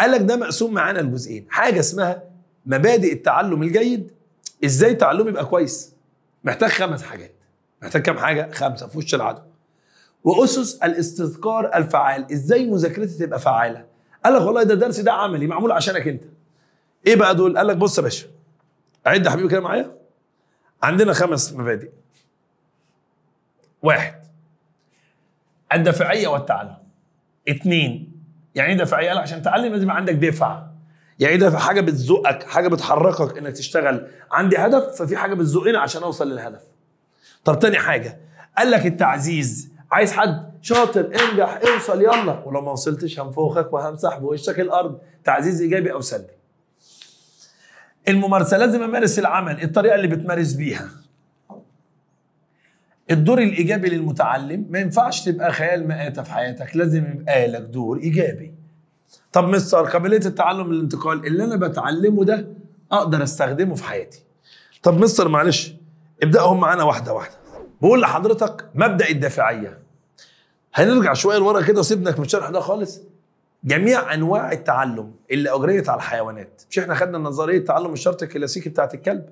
قال لك ده مقسوم معانا لجزئين حاجه اسمها مبادئ التعلم الجيد ازاي تعلمي يبقى كويس محتاج خمس حاجات محتاج كام حاجه خمسه في وش العدو واسس الاستذكار الفعال ازاي مذاكرتي تبقى فعاله قال لك والله ده درس ده عملي معمول عشانك انت ايه بقى دول قال لك بص يا باشا عد يا حبيبي كده معايا عندنا خمس مبادئ واحد الدافعيه والتعلم اثنين يعني ايه دافعيه؟ قال عشان تتعلم لازم عندك دفع يعني ايه دافع حاجه بتزقك حاجه بتحركك انك تشتغل عندي هدف ففي حاجه بتزقني عشان اوصل للهدف طب تاني حاجه قال لك التعزيز عايز حد شاطر انجح اوصل يلا ولو ما وصلتش هنفوخك وهمسح بوشك الارض تعزيز ايجابي او سلبي الممارسه لازم امارس العمل الطريقه اللي بتمارس بيها الدور الايجابي للمتعلم ما ينفعش تبقى خيال مآتة في حياتك لازم يبقى لك دور ايجابي طب مستر قابليه التعلم الانتقال اللي انا بتعلمه ده اقدر استخدمه في حياتي طب مستر معلش ابداهم معانا واحده واحده بقول لحضرتك مبدا الدافعيه هنرجع شويه لورا كده سيبناك من الشرح ده خالص جميع انواع التعلم اللي اجريت على الحيوانات مش احنا خدنا نظريه تعلم الشرط الكلاسيكي بتاعت الكلب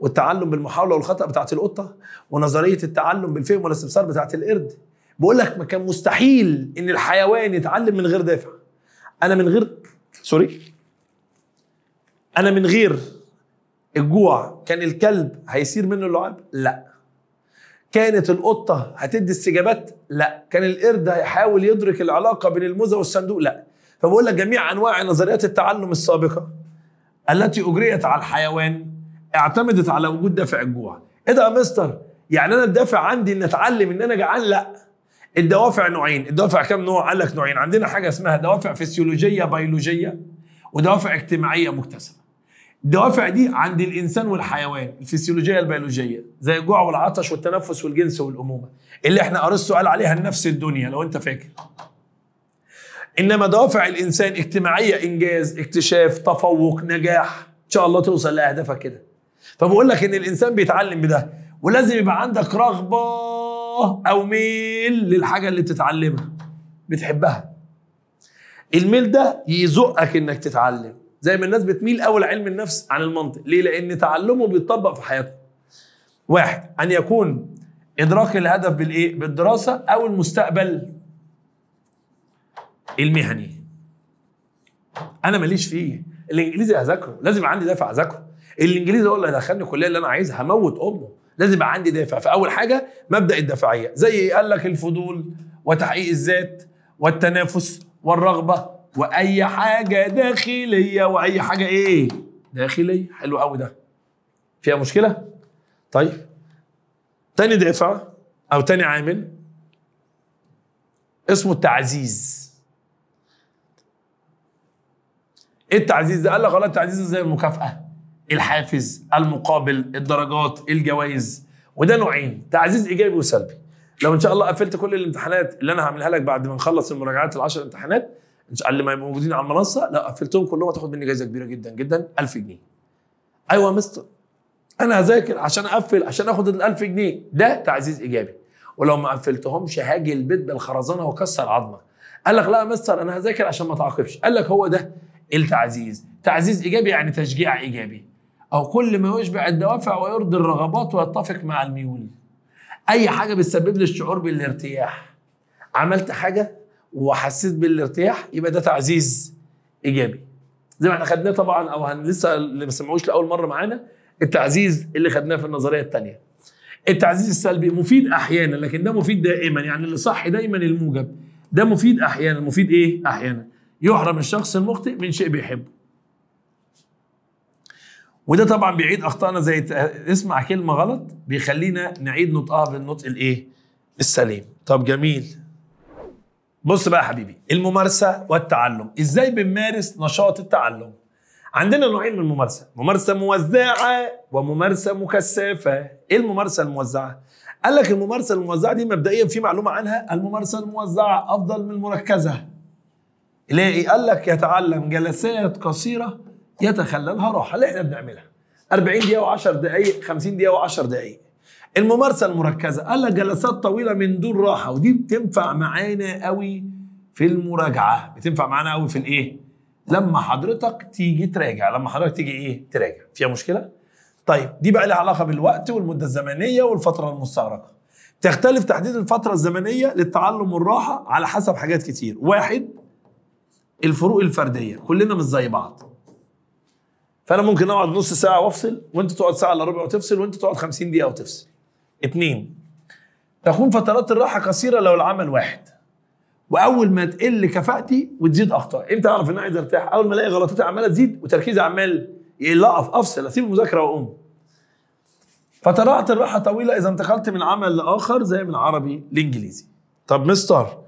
والتعلم بالمحاوله والخطا بتاعت القطه ونظريه التعلم بالفهم والاستبصار بتاعت القرد بقول لك ما كان مستحيل ان الحيوان يتعلم من غير دافع انا من غير سوري انا من غير الجوع كان الكلب هيصير منه اللعاب لا كانت القطه هتدي استجابات لا كان القرد هيحاول يدرك العلاقه بين الموزه والصندوق لا فبقول لك جميع انواع نظريات التعلم السابقه التي اجريت على الحيوان اعتمدت على وجود دافع الجوع ايه ده يا مستر يعني انا الدافع عندي ان اتعلم ان انا جعان لا الدوافع نوعين الدوافع كم نوع قال لك نوعين عندنا حاجه اسمها دوافع فسيولوجيه بيولوجيه ودوافع اجتماعيه مكتسبه الدوافع دي عند الانسان والحيوان الفسيولوجيه البيولوجيه زي الجوع والعطش والتنفس والجنس والامومه اللي احنا ارسطو قال عليها النفس الدنيا لو انت فاكر انما دوافع الانسان اجتماعيه انجاز اكتشاف تفوق نجاح ان شاء الله توصل لاهدافك كده فبقول لك ان الانسان بيتعلم بده ولازم يبقى عندك رغبه او ميل للحاجه اللي بتتعلمها بتحبها الميل ده يزقك انك تتعلم زي ما الناس بتميل اول علم النفس عن المنطق ليه لان تعلمه بيتطبق في حياتنا واحد ان يكون ادراك الهدف بالايه بالدراسه او المستقبل المهني انا ماليش فيه الانجليزي هذاكره لازم عندي دافع اذاكره الانجليزي هو اللي هيدخلني الكليه اللي انا عايزها هموت امه لازم يبقى عندي دافع فاول حاجه مبدا الدافعيه زي ايه قال لك الفضول وتحقيق الذات والتنافس والرغبه واي حاجه داخليه واي حاجه ايه داخليه حلو قوي ده فيها مشكله طيب تاني دافع او تاني عامل اسمه التعزيز ايه التعزيز ده قال لك والله التعزيز زي المكافاه الحافز المقابل الدرجات الجوائز وده نوعين تعزيز ايجابي وسلبي لو ان شاء الله قفلت كل الامتحانات اللي انا هعملها لك بعد ما نخلص المراجعات ال10 امتحانات اللي ما موجودين على المنصه لا قفلتهم كلهم هتاخد مني جايزه كبيره جدا جدا 1000 جنيه ايوه يا مستر انا هذاكر عشان اقفل عشان اخد ال 1000 جنيه ده تعزيز ايجابي ولو ما قفلتهمش هاجي البيت بالخرزانه واكسر عظمه قال لك لا يا مستر انا هذاكر عشان ما تعاقبش قال لك هو ده التعزيز تعزيز ايجابي يعني تشجيع ايجابي أو كل ما يشبع الدوافع ويرضي الرغبات ويتفق مع الميول أي حاجة بتسبب لي الشعور بالارتياح عملت حاجة وحسيت بالارتياح يبقى ده تعزيز إيجابي زي ما احنا خدناه طبعا أو لسه اللي ما سمعوش لأول مرة معانا التعزيز اللي خدناه في النظرية الثانية التعزيز السلبي مفيد احيانا لكن ده مفيد دائما يعني اللي صح دايما الموجب ده مفيد احيانا مفيد ايه احيانا يحرم الشخص المخطئ من شيء بيحبه وده طبعا بيعيد اخطائنا زي اسمع كلمه غلط بيخلينا نعيد نطقها بالنطق الايه السليم طب جميل بص بقى يا حبيبي الممارسه والتعلم ازاي بنمارس نشاط التعلم عندنا نوعين من الممارسه ممارسه موزعه وممارسه مكثفه ايه الممارسه الموزعه قال لك الممارسه الموزعه دي مبدئيا في معلومه عنها الممارسه الموزعه افضل من المركزه ليه قال لك يتعلم جلسات قصيره يتخللها راحه اللي احنا بنعملها 40 دقيقه و10 دقائق 50 دقيقه و10 دقائق الممارسه المركزه قال لك جلسات طويله من دون راحه ودي بتنفع معانا قوي في المراجعه بتنفع معانا قوي في الايه لما حضرتك تيجي تراجع لما حضرتك تيجي ايه تراجع فيها مشكله طيب دي بقى لها علاقه بالوقت والمده الزمنيه والفتره المستغرقه تختلف تحديد الفتره الزمنيه للتعلم والراحه على حسب حاجات كتير واحد الفروق الفرديه كلنا مش زي بعض فانا ممكن اقعد نص ساعه وافصل وانت تقعد ساعه الا ربع وتفصل وانت تقعد 50 دقيقه وتفصل اتنين تكون فترات الراحه قصيره لو العمل واحد واول ما تقل كفاءتي وتزيد اخطائي امتى اعرف ان انا عايز ارتاح اول ما الاقي غلطاتي عماله تزيد وتركيزي عمال يقل اقف افصل اسيب المذاكره واقوم فترات الراحه طويله اذا انتقلت من عمل لاخر زي من عربي لانجليزي طب مستر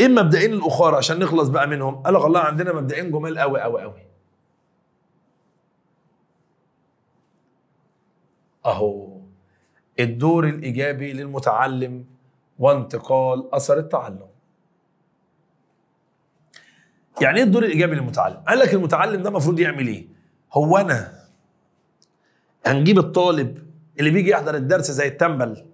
ايه المبدئين الاخر عشان نخلص بقى منهم قال لك والله عندنا مبدئين جمال قوي قوي قوي أهو الدور الإيجابي للمتعلم وانتقال أثر التعلم يعني ايه الدور الايجابي للمتعلم؟ قال لك المتعلم ده المفروض يعمل ايه؟ هو انا هنجيب الطالب اللي بيجي يحضر الدرس زي التنبل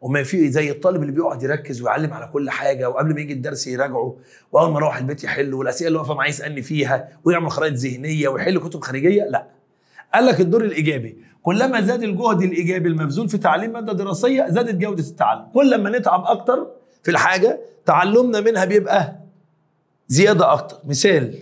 وما في زي الطالب اللي بيقعد يركز ويعلم على كل حاجه وقبل ما يجي الدرس يراجعه واول ما يروح البيت يحل والاسئله اللي واقفه معاه يسالني فيها ويعمل خرائط ذهنيه ويحل كتب خارجيه لا قال لك الدور الايجابي كلما زاد الجهد الايجابي المبذول في تعليم ماده دراسيه زادت جوده التعلم كل ما نتعب اكتر في الحاجه تعلمنا منها بيبقى زياده اكتر مثال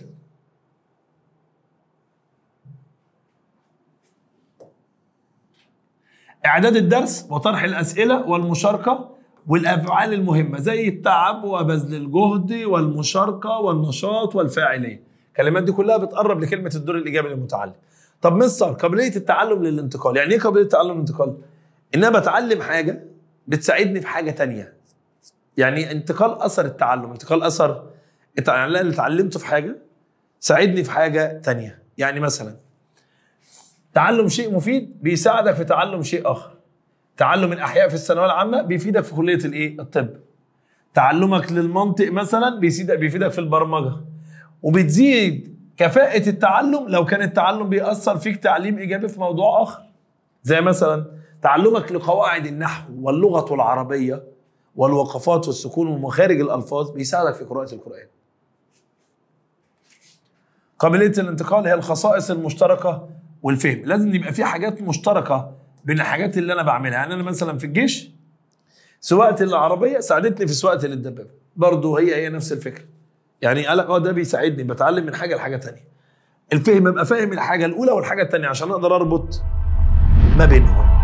اعداد الدرس وطرح الاسئله والمشاركه والافعال المهمه زي التعب وبذل الجهد والمشاركه والنشاط والفاعليه الكلمات دي كلها بتقرب لكلمه الدور الايجابي للمتعلم طب مستر قابليه التعلم للانتقال يعني ايه قابليه التعلم للانتقال ان انا بتعلم حاجه بتساعدني في حاجه تانية يعني انتقال اثر التعلم انتقال اثر يعني انا اللي اتعلمته في حاجه ساعدني في حاجه تانية يعني مثلا تعلم شيء مفيد بيساعدك في تعلم شيء اخر تعلم الاحياء في الثانويه العامه بيفيدك في كليه الايه الطب تعلمك للمنطق مثلا بيفيدك في البرمجه وبتزيد كفاءة التعلم لو كان التعلم بيأثر فيك تعليم إيجابي في موضوع آخر زي مثلا تعلمك لقواعد النحو واللغة العربية والوقفات والسكون ومخارج الألفاظ بيساعدك في قراءة القرآن قابلية الانتقال هي الخصائص المشتركة والفهم لازم يبقى في حاجات مشتركة بين الحاجات اللي أنا بعملها يعني أنا مثلا في الجيش سواقه للعربية ساعدتني في سواقه للدبابة برضه هي هي نفس الفكرة يعني قال اه ده بيساعدني بتعلم من حاجه لحاجه تانية الفهم ابقى فاهم الحاجه الاولى والحاجه التانية عشان اقدر اربط ما بينهم